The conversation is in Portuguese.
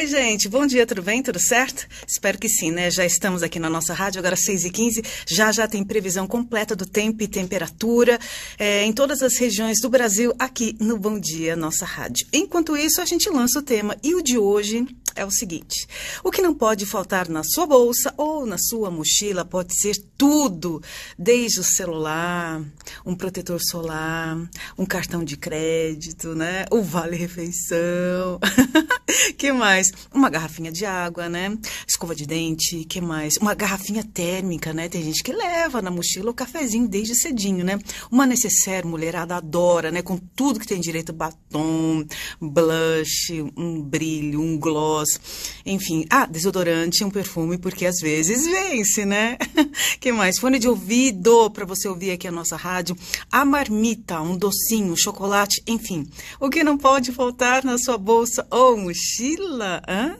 Oi, gente. Bom dia, tudo bem? Tudo certo? Espero que sim, né? Já estamos aqui na nossa rádio, agora 6h15. Já já tem previsão completa do tempo e temperatura é, em todas as regiões do Brasil, aqui no Bom Dia, nossa rádio. Enquanto isso, a gente lança o tema. E o de hoje é o seguinte: o que não pode faltar na sua bolsa ou na sua mochila pode ser tudo, desde o celular, um protetor solar, um cartão de crédito, né? O vale refeição. que mais? Uma garrafinha de água, né? Escova de dente, que mais? Uma garrafinha térmica, né? Tem gente que leva na mochila o cafezinho desde cedinho, né? Uma necessaire, mulherada adora, né? Com tudo que tem direito, batom, blush, um brilho, um gloss, enfim, ah, desodorante, é um perfume, porque às vezes vence, né? que mais? Fone de ouvido para você ouvir aqui a nossa rádio. A marmita, um docinho, chocolate, enfim. O que não pode faltar na sua bolsa ou mochila, hã?